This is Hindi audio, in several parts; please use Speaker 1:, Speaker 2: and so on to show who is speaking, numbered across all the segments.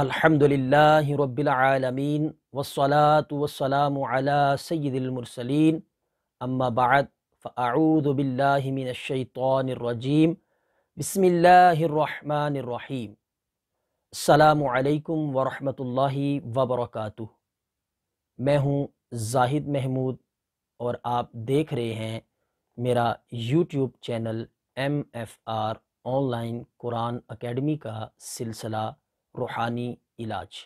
Speaker 1: अल्हम्दुलिल्लाहि रब्बिल आलमीन वस्सलातु वस्सलामु अला सय्यिदिल मुरसलीन अम्मा बाद फ़अऊदु बिल्लाहि मिनश शैतानिर रजीम बिस्मिल्लाहिर रहमानिर रहीम अस्सलामु अलैकुम व रहमतुल्लाहि व बरकातुहू मैं हूं जाहिद महमूद और आप देख रहे हैं मेरा YouTube channel M F R online Quran academy का सिलसिला रूहानी इलाज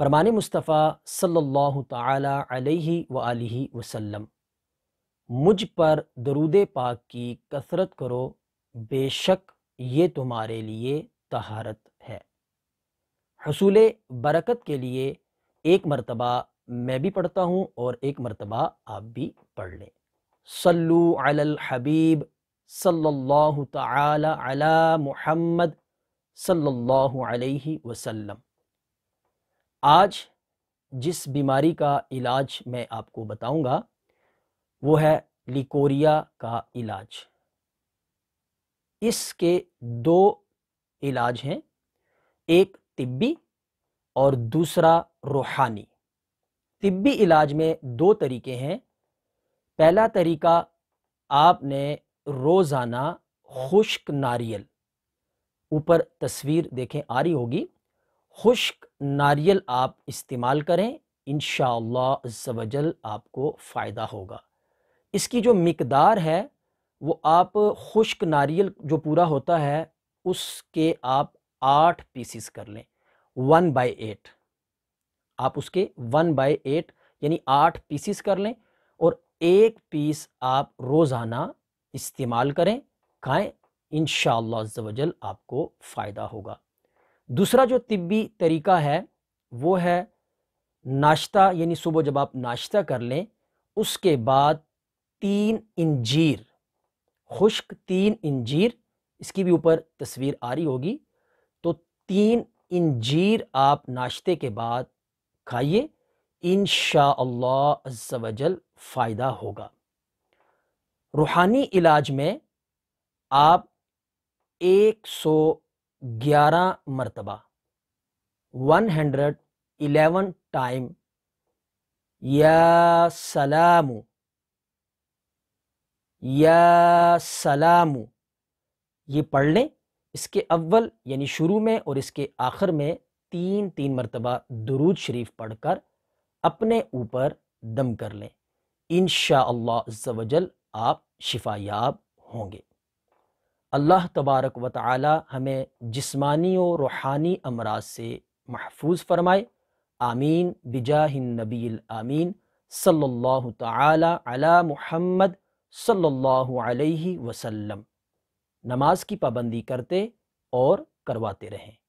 Speaker 1: फरमान मुस्तफ़ा सल्लल्लाहु ताला अलैहि व आलिहि वसल्लम मुझ पर दरूद पाक की कसरत करो बेशक ये तुम्हारे लिए तहारत है हसूल बरकत के लिए एक मरतबा मैं भी पढ़ता हूँ और एक मरतबा आप भी पढ़ लें सल्लु अल हबीब सल्लल्लाहु ताला अला मुहम्मद सल्लल्लाहु अलैहि वसल्लम आज जिस बीमारी का इलाज मैं आपको बताऊंगा वो है लिकोरिया का इलाज इसके दो इलाज हैं एक तिब्बी और दूसरा रूहानी तिब्बी इलाज में दो तरीके हैं पहला तरीका आपने रोज़ाना खुश्क नारियल ऊपर तस्वीर देखें आ रही होगी खुश्क नारियल आप इस्तेमाल करें इन शजल आपको फ़ायदा होगा इसकी जो मकदार है वो आप खुश्क नारियल जो पूरा होता है उसके आप आठ पीसीस कर लें वन बाई एट आप उसके वन बाई एट यानी आठ पीसीस कर लें और एक पीस आप रोज़ाना इस्तेमाल करें खाएं इन शजल आपको फ़ायदा होगा दूसरा जो तिब्बी तरीका है वो है नाश्ता यानी सुबह जब आप नाश्ता कर लें उसके बाद तीन इंजीर खुश्क तीन इंजीर इसकी भी ऊपर तस्वीर आ रही होगी तो तीन इंजीर आप नाश्ते के बाद खाइए इन शजल फ़ायदा होगा रूहानी इलाज में आप एक सौ ग्यारह मरतबा वन हंड्रेड इलेवन टाइम या सलाम या सलाम ये पढ़ लें इसके अव्वल यानी शुरू में और इसके आखिर में तीन तीन मरतबा दरूद शरीफ पढ़कर अपने ऊपर दम कर लें इन शाह आप शिफायाब होंगे अल्लाह तबारक व ताली हमें जिस्मानी और रूहानी अमराज से महफूज फरमाए आमीन बिजाहिन नबील आमीन सल्लल्लाहु ताला अला मुहम्मद सल्लल्लाहु अलैहि वसल्लम नमाज की पाबंदी करते और करवाते रहें